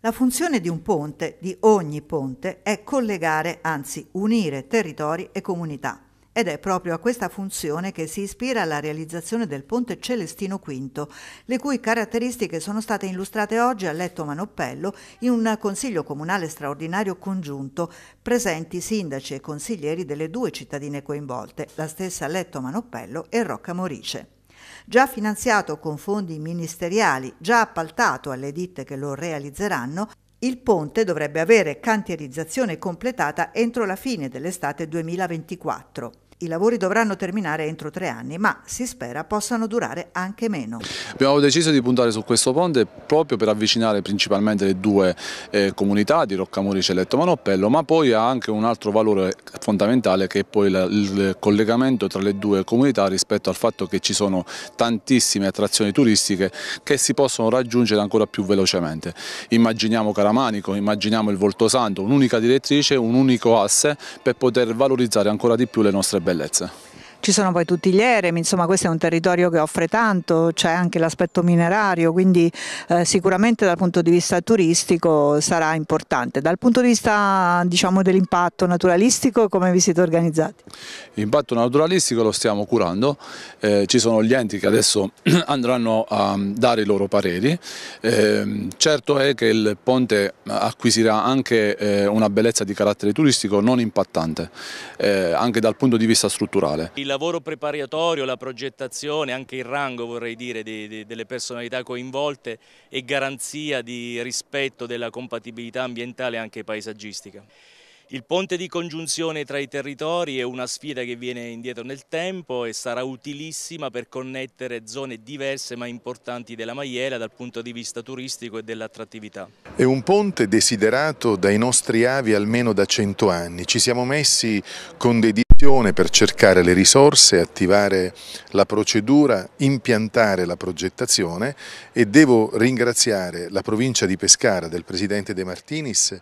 La funzione di un ponte, di ogni ponte, è collegare, anzi unire territori e comunità. Ed è proprio a questa funzione che si ispira la realizzazione del ponte Celestino V, le cui caratteristiche sono state illustrate oggi a Letto Manoppello in un consiglio comunale straordinario congiunto, presenti sindaci e consiglieri delle due cittadine coinvolte, la stessa Letto Manoppello e Rocca Morice. Già finanziato con fondi ministeriali, già appaltato alle ditte che lo realizzeranno, il ponte dovrebbe avere cantierizzazione completata entro la fine dell'estate 2024. I lavori dovranno terminare entro tre anni, ma si spera possano durare anche meno. Abbiamo deciso di puntare su questo ponte proprio per avvicinare principalmente le due eh, comunità di e Letto Manoppello, ma poi ha anche un altro valore fondamentale che è poi la, il collegamento tra le due comunità rispetto al fatto che ci sono tantissime attrazioni turistiche che si possono raggiungere ancora più velocemente. Immaginiamo Caramanico, immaginiamo il Volto Santo, un'unica direttrice, un unico asse per poter valorizzare ancora di più le nostre Bellezze. Ci sono poi tutti gli eremi, insomma questo è un territorio che offre tanto, c'è anche l'aspetto minerario, quindi eh, sicuramente dal punto di vista turistico sarà importante. Dal punto di vista diciamo, dell'impatto naturalistico come vi siete organizzati? L'impatto naturalistico lo stiamo curando, eh, ci sono gli enti che adesso andranno a dare i loro pareri, eh, certo è che il ponte acquisirà anche eh, una bellezza di carattere turistico non impattante, eh, anche dal punto di vista strutturale il lavoro preparatorio, la progettazione, anche il rango vorrei dire di, di, delle personalità coinvolte e garanzia di rispetto della compatibilità ambientale e anche paesaggistica. Il ponte di congiunzione tra i territori è una sfida che viene indietro nel tempo e sarà utilissima per connettere zone diverse ma importanti della Maiela dal punto di vista turistico e dell'attrattività. È un ponte desiderato dai nostri avi almeno da 100 anni. Ci siamo messi con dei per cercare le risorse, attivare la procedura, impiantare la progettazione e devo ringraziare la provincia di Pescara del presidente De Martinis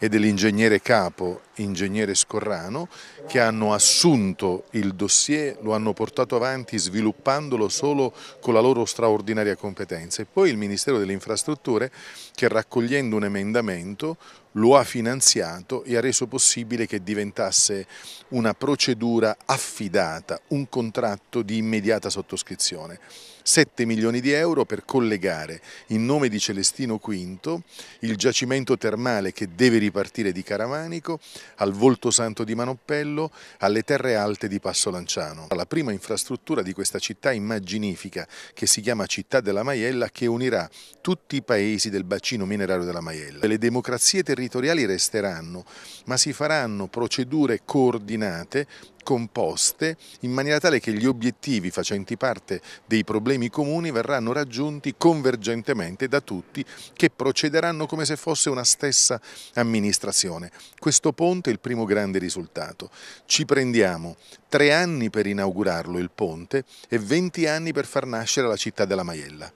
e dell'ingegnere capo, ingegnere Scorrano, che hanno assunto il dossier, lo hanno portato avanti sviluppandolo solo con la loro straordinaria competenza. E poi il Ministero delle Infrastrutture che raccogliendo un emendamento lo ha finanziato e ha reso possibile che diventasse una procedura affidata, un contratto di immediata sottoscrizione. 7 milioni di euro per collegare in nome di Celestino V il giacimento termale che deve ripartire di Caramanico al Volto Santo di Manoppello alle terre alte di Passo Lanciano. La prima infrastruttura di questa città immaginifica che si chiama Città della Maiella che unirà tutti i paesi del bacino minerario della Maiella. Le democrazie territoriali territoriali resteranno, ma si faranno procedure coordinate composte in maniera tale che gli obiettivi facenti parte dei problemi comuni verranno raggiunti convergentemente da tutti che procederanno come se fosse una stessa amministrazione. Questo ponte è il primo grande risultato. Ci prendiamo tre anni per inaugurarlo il ponte e venti anni per far nascere la città della Maiella.